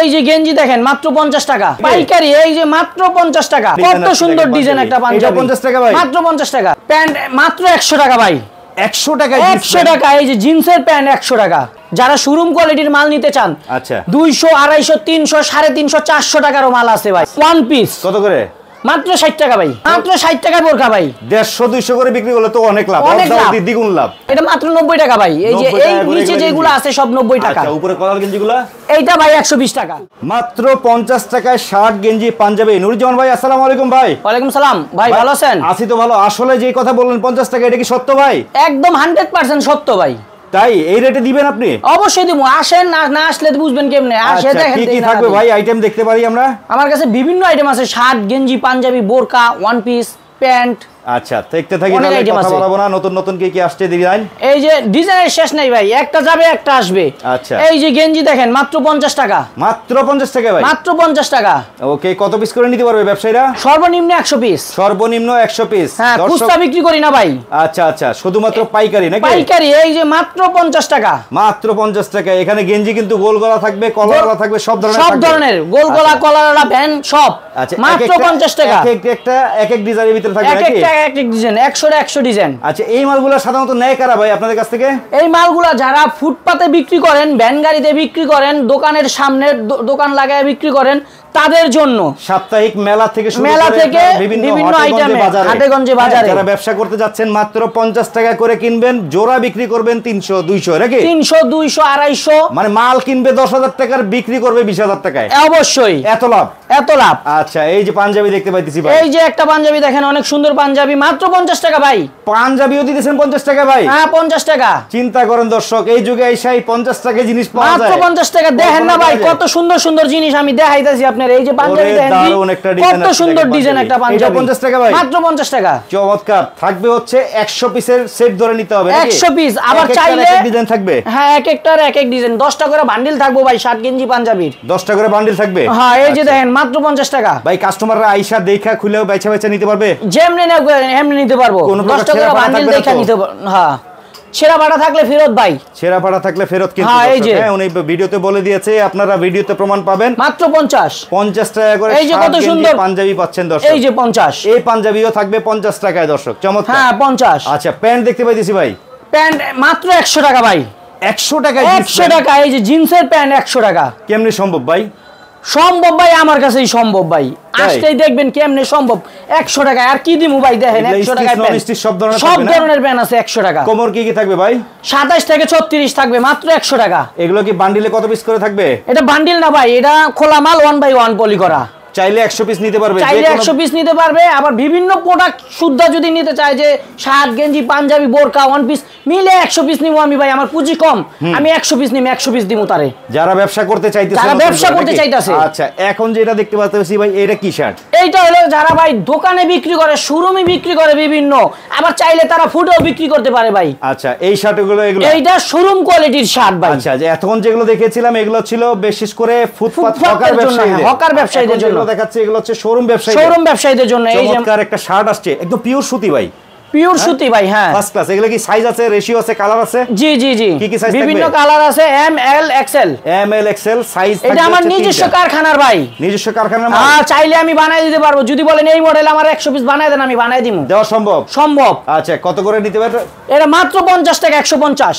এই যে গেঞ্জি দেখেন মাত্র পঞ্চাশ টাকা পাইকারি এই যে মাত্র পঞ্চাশ টাকা কত সুন্দর ডিজাইন একটা পাঞ্জাবি পঞ্চাশ টাকা ভাই মাত্র পঞ্চাশ টাকা প্যান্ট মাত্র একশো টাকা ভাই একশো টাকা একশো টাকা এই যে জিন্সের প্যান্ট একশো টাকা যারা শোরুম কোয়ালিটির মাল নিতে চান আচ্ছা দুইশো আড়াইশো তিনশো সাড়ে তিনশো চারশো টাকারও মাল আছে ভাই ওয়ান পিস কত করে মাত্র ষাট টাকা ভাই মাত্র ষাট টাকা বোরকা ভাই দেড়শো দুইশো করে বিক্রি করলে তো অনেক লাভ অনেক দ্বিগুণ লাভ এটা মাত্র নব্বই টাকা ভাই এই যে এই নিচে যেগুলো আছে সব নব্বই টাকা আচ্ছা, উপরে কলার গেঞ্জিগুলো এইটা ভাই একশো বিশ টাকা মাত্র পঞ্চাশ টাকায় শার্ট গেঞ্জি পাঞ্জাবি নুরুজ্জামান ভাই আসসালাম আলাইকুম ভাই ওয়ালাইকুম সালাম ভাই ভালো আছেন আসি তো ভালো আসলে যে কথা বললেন পঞ্চাশ টাকা এটা কি সত্য ভাই একদম হান্ড্রেড পার্সেন্ট সত্য ভাই তাই এই রেটে দিবেন আপনি অবশ্যই দিব আসেন না আসলে বুঝবেন কেমনে আসে আচ্ছা, দেখেন কি কি থাকবে ভাই আইটেম দেখতে পারি আমরা আমার কাছে বিভিন্ন আইটেম আছে শার্ট গেঞ্জি পাঞ্জাবি বোরকা ওয়ান পিস প্যান্ট আচ্ছা দেখতে থাকি কথা বলবো না নতুন নতুন কি কি আসছে এই যে ডিজাইনের শেষ নাই ভাই একটা যাবে একটা আসবে আচ্ছা এই যে গেঞ্জি দেখেন মাত্র 50 টাকা মাত্র 50 টাকা ভাই মাত্র 50 টাকা ওকে কত পিস করে নিতে পারবে ব্যবসায়ীরা সর্বনিম্ন 100 পিস সর্বনিম্ন 100 পিস হ্যাঁ খুচরা বিক্রি করি না ভাই আচ্ছা আচ্ছা শুধুমাত্র পাইকারি নাকি পাইকারি এই যে মাত্র 50 টাকা মাত্র 50 টাকা এখানে গেঞ্জি কিন্তু গোল গলা থাকবে কলার থাকবে সব ধরনের সব ধরনের গোল গলা আচ্ছা। কলার ভ্যান সব আচ্ছা, টাকা একটা এক এক ডিজাইনের ভিতরে এক এক এক ডিজাইন ডিজাইন আচ্ছা এই সাধারণত নেয় ভাই আপনাদের কাছ থেকে এই যারা ফুটপাতে বিক্রি করেন ভ্যান গাড়িতে বিক্রি করেন দোকানের সামনে দোকান লাগায় বিক্রি করেন তাদের জন্য সাপ্তাহিক মেলা থেকে মেলা থেকে বিভিন্ন আইটেমে হাটেগঞ্জে হ্যাঁ, বাজারে যারা ব্যবসা করতে যাচ্ছেন মাত্র 50 টাকা করে কিনবেন জোড়া বিক্রি করবেন 300 200 নাকি 300 200 250 মানে মাল কিনবে 10000 টাকার বিক্রি করবে 20000 টাকায় অবশ্যই এত লাভ এত লাভ আচ্ছা এই যে পাঞ্জাবি দেখতে পাইতেছি ভাই এই যে একটা পাঞ্জাবি দেখেন অনেক সুন্দর পাঞ্জাবি মাত্র 50 টাকা ভাই পাঞ্জাবিও দিতেছেন 50 টাকা ভাই হ্যাঁ 50 টাকা চিন্তা করেন দর্শক এই যুগে এই সাই 50 টাকা জিনিস পাওয়া যায় মাত্র 50 টাকা দেখেন না ভাই কত সুন্দর সুন্দর জিনিস আমি দেখাইতাছি আপনার ডিজাইনের এই যে পাঞ্জাবি দারুন কত সুন্দর ডিজাইন একটা পাঞ্জাবি 50 টাকা ভাই মাত্র 50 টাকা চমৎকার থাকবে হচ্ছে 100 পিসের সেট ধরে নিতে হবে 100 পিস আবার চাইলে ডিজাইন থাকবে হ্যাঁ এক একটার এক এক ডিজাইন 10টা করে বান্ডিল থাকবো ভাই 60 গেঞ্জি পাঞ্জাবির 10টা করে বান্ডিল থাকবে হ্যাঁ এই যে আচ্ছা। দেখেন মাত্র 50 টাকা ভাই কাস্টমাররা আইসা দেখা খুলেও বেচা বেচা নিতে পারবে যেমনি না এমনি নিতে পারবো 10টা করে বান্ডিল দেখা নিতে হ্যাঁ সেরা থাকলে ফেরত ভাই সেরা থাকলে হ্যাঁ, হ্যাঁ, বলে দিয়েছে আপনারা প্রমাণ পাবেন টাকা করে কত সুন্দর পাঞ্জাবি পাচ্ছেন দর্শক এই যে এই পাঞ্জাবিও থাকবে টাকায় দর্শক হ্যাঁ আচ্ছা প্যান্ট দেখতে পাইতেছি ভাই প্যান্ট মাত্র টাকা ভাই টাকা এই যে জিন্সের প্যান্ট টাকা সম্ভব ভাই সম্ভব ভাই আমার কাছেই সম্ভব ভাই আসতেই দেখবেন কেমনে সম্ভব একশো টাকা আর কি দিব ভাই দেখেন একশো টাকায় সব ধরনের ব্যান আছে একশো টাকা কোমর কি কি থাকবে ভাই সাতাশ থেকে ছত্রিশ থাকবে মাত্র একশো টাকা এগুলো কি বান্ডিলে কত পিস করে থাকবে এটা বান্ডিল না ভাই এটা খোলা মাল ওয়ান বাই ওয়ান পলি করা চাইলে 100 পিস নিতে পারবে চাইলে 100 পিস নিতে পারবে আবার বিভিন্ন প্রোডাক্ট শুদ্ধ যদি নিতে চায় যে শার্ট গেঞ্জি পাঞ্জাবি বোরকা ওয়ান পিস মিলে একশো পিস নিবো আমি ভাই আমার পুঁজি কম আমি একশো পিস নিম একশো পিস দিমু তারে যারা ব্যবসা করতে চাইতেছে যারা ব্যবসা করতে চাইতেছে আচ্ছা এখন যেটা দেখতে পাচ্ছি ভাই এটা কি শার্ট এইটা হলো যারা ভাই দোকানে বিক্রি করে শোরুমে বিক্রি করে বিভিন্ন আবার চাইলে তারা ফুটেও বিক্রি করতে পারে ভাই আচ্ছা এই শার্টগুলো এগুলো এইটা শোরুম কোয়ালিটির শার্ট ভাই আচ্ছা, আচ্ছা এতক্ষণ যেগুলো দেখেছিলাম এগুলো ছিল বিশেষ করে ফুটপাথ হকার ব্যবসায়ীদের হকার ব্যবসায়ীদের জন্য দেখাচ্ছে এগুলো হচ্ছে শোরুম ব্যবসায়ী শোরুম ব্যবসায়ীদের জন্য এই যে একটা শার্ট আসছে একদম পিওর সুতি ভাই পিওর হ্যাঁ? সুতি ভাই হ্যাঁ ফার্স্ট ক্লাস এগুলো কি সাইজ আছে রেশিও আছে কালার আছে জি জি জি কি কি সাইজ বিভিন্ন কালার আছে M L XL M L XL size এটা আমার নিজস্ব কারখানার ভাই নিজস্ব কারখানার মাল হ্যাঁ চাইলে আমি বানাই দিতে পারবো যদি বলেন এই মডেল আমার 100 পিস বানাই দেন আমি বানাই দিমু দেওয়া সম্ভব সম্ভব আচ্ছা কত করে নিতে পারবে এটা মাত্র পঞ্চাশ টাকা একশো পঞ্চাশ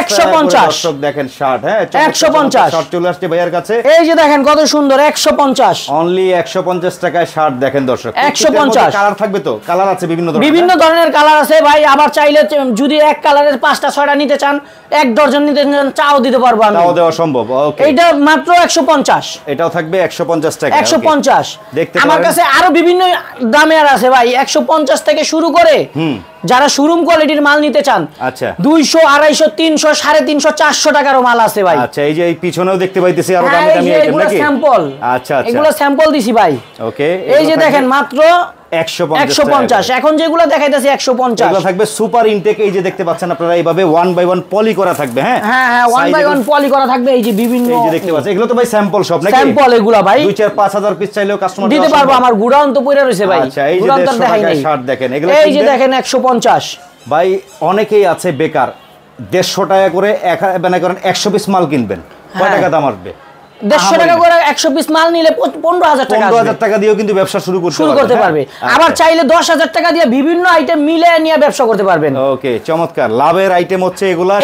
একশো পঞ্চাশ দেখেন ষাট হ্যাঁ একশো পঞ্চাশ শার্ট চলে আসছে ভাইয়ার কাছে এই যে দেখেন কত সুন্দর একশো পঞ্চাশ অনলি একশো পঞ্চাশ টাকায় শার্ট দেখেন দর্শক একশো পঞ্চাশ কালার থাকবে তো কালার আছে বিভিন্ন বিভিন্ন হ্যাঁ? ধরনের কালার আছে ভাই আবার চাইলে যদি এক কালারের পাঁচটা ছয়টা নিতে চান এক ডর্জন নিতে চান চাও দিতে পারবো আমি চাও দেওয়া সম্ভব এটা মাত্র একশো পঞ্চাশ এটাও থাকবে একশো পঞ্চাশ টাকা একশো পঞ্চাশ দেখতে আমার কাছে আরো বিভিন্ন দামের আছে ভাই একশো পঞ্চাশ থেকে শুরু করে যারা শোরুম কোয়ালিটির মাল নিতে চান আচ্ছা দুইশো আড়াইশো তিনশো সাড়ে তিনশো চারশো টাকারও মাল আছে ভাই আচ্ছা এই যে এই পিছনেও দেখতে পাইতেছি আরো হ্যাঁ, দামি দামি আইটেম নাকি স্যাম্পল আচ্ছা আচ্ছা এগুলো স্যাম্পল দিছি ভাই ওকে এই যে দেখেন মাত্র এখন যেগুলো একশো পঞ্চাশ থাকবে সুপার ইনটেক এই যে দেখতে পাচ্ছেন এইভাবে ওয়ান বাই ওয়ান পলি করা থাকবে হ্যাঁ? হ্যাঁ, হ্যাঁ, পাঁচ হাজার পিস কাস্টমার দিতে আমার তো ভাই আচ্ছা, এই যে শার্ট দেখেন এগুলো এই যে দেখেন একশো পঞ্চাশ ভাই অনেকেই আছে বেকার দেড়শো টাকা করে মানে করেন একশো পিস মাল কিনবেন কয় টাকা দাম আসবে আচ্ছা। চমৎকার লাভের আইটেম হচ্ছে এগুলা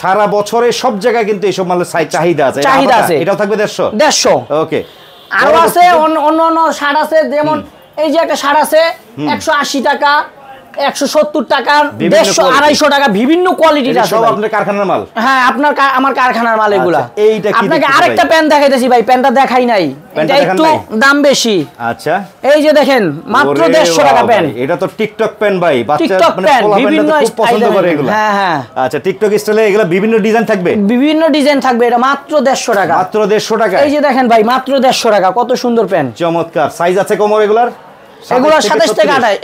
সারা বছরে সব জায়গায় কিন্তু এইসব মালের চাহিদা আছে চাহিদা আছে এটাও থাকবে দেড়শো দেড়শো ওকে আরো আছে অন্য অন্য সার আছে যেমন এই যে একটা সার আছে একশো আশি টাকা একশো সত্তর টাকা টাকা বিভিন্ন কোয়ালিটির আছে আপনার কারখানার মাল হ্যাঁ আপনার আমার কারখানার মাল আচ্ছা, এগুলা আপনাকে আরেকটা প্যান দেখাইতেছি ভাই প্যানটা দেখাই নাই এটা একটু দাম বেশি আচ্ছা এই যে দেখেন মাত্র টাকা প্যান এটা তো টিকটক প্যান ভাই টিকটক মানে বিভিন্ন পছন্দ করে হ্যাঁ হ্যাঁ আচ্ছা টিকটক স্টাইলে এগুলো বিভিন্ন ডিজাইন থাকবে বিভিন্ন ডিজাইন থাকবে এটা মাত্র দেড়শো টাকা মাত্র দেড়শো টাকা এই যে দেখেন ভাই মাত্র দেড়শো টাকা কত সুন্দর প্যান চমৎকার সাইজ আছে কোমর এগুলার হ্যাঁ, হ্যাঁ।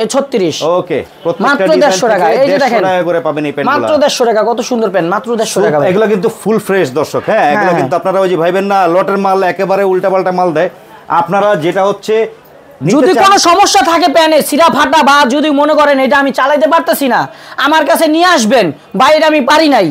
আপনারা মাল দেয় আপনারা যেটা হচ্ছে যদি কোনো সমস্যা থাকে প্যানে সিরা ফাটা বা যদি মনে করেন এটা আমি চালাইতে পারতেছি না আমার কাছে নিয়ে আসবেন বাইরে আমি পারি নাই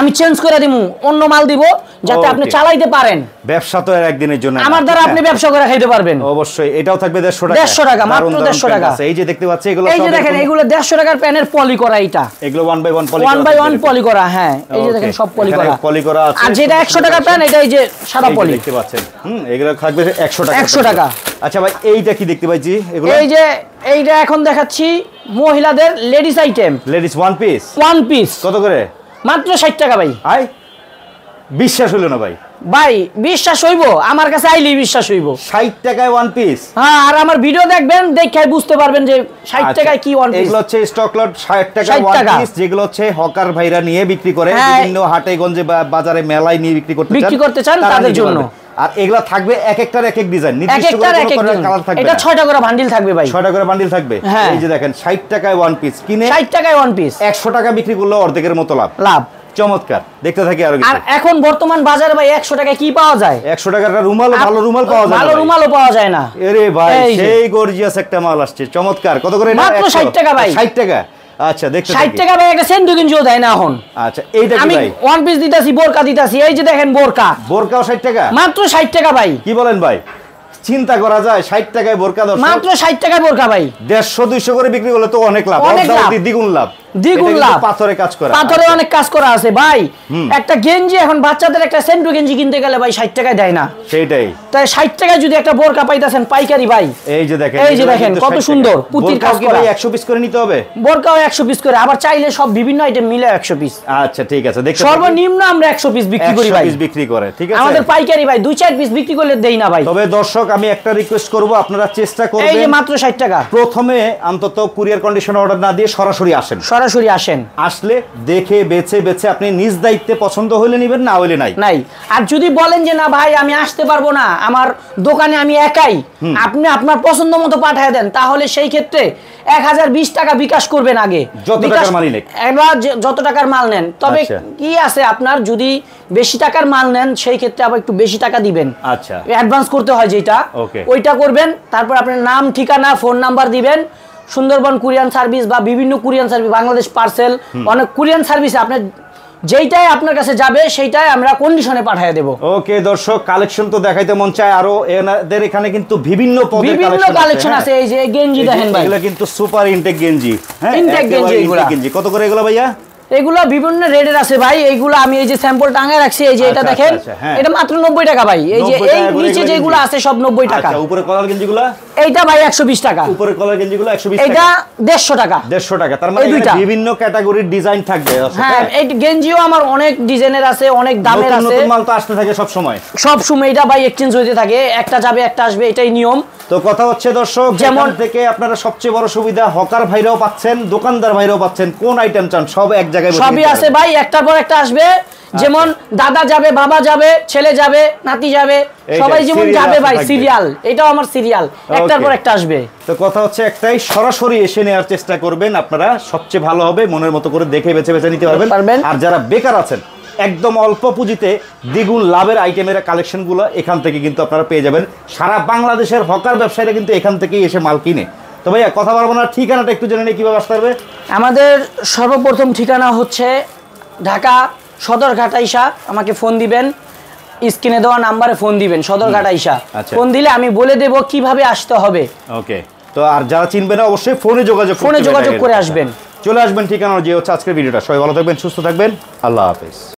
আমি চেঞ্জ করে দিমু অন্য মাল দিব যাতে আপনি চালাইতে পারেন ব্যবসা তো একদিনের জন্য আমার দ্বারা আপনি হ্যাঁ। ব্যবসা করে খাইতে পারবেন অবশ্যই এটাও থাকবে 150 টাকা 150 টাকা মাত্র 150 টাকা এই যে দেখতে পাচ্ছেন এগুলো এই যে দেখেন এগুলো 150 টাকার প্যানের পলি করা এটা এগুলো 1 বাই 1 পলি করা 1 বাই 1 পলি করা হ্যাঁ এই যে দেখেন সব পলি করা পলি করা আছে আর যেটা 100 টাকার প্যান এটা এই যে সাদা পলি দেখতে পাচ্ছেন হুম এগুলো থাকবে 100 টাকা 100 টাকা আচ্ছা ভাই এইটা কি দেখতে পাচ্ছি এগুলো এই যে এইটা এখন দেখাচ্ছি মহিলাদের ladies item ladies one piece one piece কত করে মাত্র ষাট টাকা ভাই আয় বিশ্বাস হইল না ভাই ভাই বিশ্বাস হইব আমার কাছে আইলি বিশ্বাস হইব ষাট টাকায় ওয়ান পিস হ্যাঁ আর আমার ভিডিও দেখবেন দেখে বুঝতে পারবেন যে ষাট আচ্ছা, টাকায় কি ওয়ান পিস এগুলো হচ্ছে স্টক লট ষাট টাকা ওয়ান পিস যেগুলো হচ্ছে হকার ভাইরা নিয়ে বিক্রি করে হ্যাঁ। বিভিন্ন হাটে গঞ্জে বাজারে মেলায় নিয়ে বিক্রি করতে বিক্রি করতে চান তাদের জন্য আর এগুলা থাকবে এক একটার এক এক ডিজাইন নির্দিষ্ট করে বান্ডিল থাকবে ভাই ছয়টা করে বান্ডিল থাকবে হ্যাঁ। এই যে দেখেন ষাট টাকায় ওয়ান পিস কিনে ষাট টাকায় ওয়ান পিস একশো টাকা বিক্রি করলে অর্ধেকের মতো লাভ লাভ চমৎকার দেখতে থাকি আরো আর এখন বর্তমান বাজারে ভাই 100 টাকায় কি পাওয়া যায় 100 টাকার রুমাল ভালো রুমাল পাওয়া যায় ভালো রুমালও পাওয়া যায় না আরে ভাই সেই গর্জিয়াস একটা মাল আসছে চমৎকার কত করে মাত্র 60 টাকা ভাই 60 টাকা আচ্ছা দেখতে 60 টাকা ভাই একটা সেন্ডু কিনছো দেয় না এখন আচ্ছা এইটা কি ভাই ওয়ান পিস দিতাছি বোরকা দিতাছি এই যে দেখেন বোরকা বোরকাও 60 টাকা মাত্র 60 টাকা ভাই কি বলেন ভাই চিন্তা করা যায় 60 টাকায় বোরকা দর্শক মাত্র 60 টাকায় বোরকা ভাই 150 200 করে বিক্রি করলে তো অনেক লাভ দ্বিগুণ লাভ দ্বিগুণ লাভ পাথরে কাজ করা পাথরে অনেক কাজ করা আছে ভাই একটা গেঞ্জি এখন বাচ্চাদের একটা সেন্টু গেঞ্জি কিনতে গেলে ভাই টাকায় দেয় না তাই টাকায় যদি একটা পাইকারি ভাই এই যে দেখেন এই যে দেখেন কত সুন্দর পুতির কাজ করা পিস করে নিতে হবে বোরকাও পিস করে আবার চাইলে সব বিভিন্ন আইটেম মিলে পিস আচ্ছা ঠিক আছে সর্বনিম্ন আমরা 100 পিস বিক্রি করি ভাই বিক্রি করে ঠিক আছে আমাদের পাইকারি ভাই দুই চার পিস বিক্রি করলে দেই না ভাই তবে দর্শক আমি একটা রিকোয়েস্ট করব আপনারা চেষ্টা করবেন এই যে মাত্র ষাট টাকা প্রথমে অন্তত কুরিয়ার কন্ডিশন অর্ডার না দিয়ে সরাসরি আসেন সরাসরি আসেন আসলে দেখে বেছে বেছে আপনি নিজ দায়িত্বে পছন্দ হলে নেবেন না হলে নাই নাই আর যদি বলেন যে না ভাই আমি আসতে পারবো না আমার দোকানে আমি একাই আপনি আপনার পছন্দ মতো পাঠিয়ে দেন তাহলে সেই ক্ষেত্রে এক হাজার বিশ টাকা বিকাশ করবেন আগে যত টাকার মাল এবার যত টাকার মাল নেন তবে আচ্ছা। কি আছে আপনার যদি বেশি টাকার মাল নেন সেই ক্ষেত্রে আবার একটু বেশি টাকা দিবেন আচ্ছা অ্যাডভান্স করতে হয় যেটা ওইটা করবেন তারপর আপনার নাম ঠিকানা ফোন নাম্বার দিবেন সুন্দরবন কুরিয়ান সার্ভিস বা বিভিন্ন কুরিয়ান সার্ভিস বাংলাদেশ পার্সেল অনেক কুরিয়ান সার্ভিস আপনার যেইটাই আপনার কাছে যাবে সেইটাই আমরা কন্ডিশনে পাঠিয়ে দেব ওকে দর্শক কালেকশন তো দেখাইতে মন চায় আরো এদের এখানে কিন্তু বিভিন্ন পদের বিভিন্ন কালেকশন হ্যাঁ। আছে এই যে গেঞ্জি দেখেন ভাই এগুলো কিন্তু সুপার ইনটেক গেঞ্জি হ্যাঁ ইনটেক এগুলো গেঞ্জি কত করে এগুলো ভাইয়া এগুলো বিভিন্ন রেডের আছে ভাই এইগুলো আমি এই যে স্যাম্পল টাঙায় রাখছি এই যে এটা আচ্ছা, দেখেন আচ্ছা, হ্যাঁ। এটা মাত্র 90 টাকা ভাই এই যে এই নিচে যেগুলো আছে সব 90 টাকা আচ্ছা উপরে কলার গেঞ্জিগুলো এইটা ভাই 120 টাকা উপরে কলার গেঞ্জিগুলো 120 টাকা এটা 150 টাকা 150 টাকা তার মানে বিভিন্ন ক্যাটাগরির ডিজাইন থাকবে হ্যাঁ এই গেঞ্জিও আমার অনেক ডিজাইনের আছে অনেক দামের আছে নতুন মাল তো আসতে থাকে সব সময় সব সময় এটা ভাই এক্সচেঞ্জ হতে থাকে একটা যাবে একটা আসবে এটাই নিয়ম তো কথা হচ্ছে দর্শক যেমন থেকে আপনারা সবচেয়ে বড় সুবিধা হকার ভাইরাও পাচ্ছেন দোকানদার ভাইরাও পাচ্ছেন কোন আইটেম চান সব এক জায়গায় সবই আছে ভাই একটার পর একটা আসবে আচ্ছা। যেমন দাদা যাবে বাবা যাবে ছেলে যাবে নাতি যাবে সবাই যেমন যাবে ভাই সিরিয়াল এটাও আমার সিরিয়াল একটার পর একটা আসবে তো কথা হচ্ছে একটাই সরাসরি এসে নেওয়ার চেষ্টা করবেন আপনারা সবচেয়ে ভালো হবে মনের মতো করে দেখে বেছে বেছে নিতে পারবেন আর যারা বেকার আছেন একদম অল্প পুঁজিতে দ্বিগুণ লাভের আইটেমের কালেকশনগুলো এখান থেকে কিন্তু আপনারা পেয়ে যাবেন সারা বাংলাদেশের হকার ব্যবসায়ীরা কিন্তু এখান থেকেই এসে মাল কিনে তো ভাইয়া কথা বলবো না ঠিকানাটা একটু জেনে নিই কীভাবে আসতে পারবে আমাদের সর্বপ্রথম ঠিকানা হচ্ছে ঢাকা সদরঘাট আইসা আমাকে ফোন দিবেন স্ক্রিনে দেওয়া নাম্বারে ফোন দিবেন সদরঘাট আইসা ফোন আচ্ছা। দিলে আমি বলে দেব কিভাবে আসতে হবে ওকে তো আর যারা চিনবে না অবশ্যই ফোনে যোগাযোগ ফোনে যোগাযোগ করে আসবেন আচ্ছা, চলে আসবেন ঠিকানা যে হচ্ছে আজকের ভিডিওটা সবাই ভালো থাকবেন সুস্থ থাকবেন আল্লাহ হাফেজ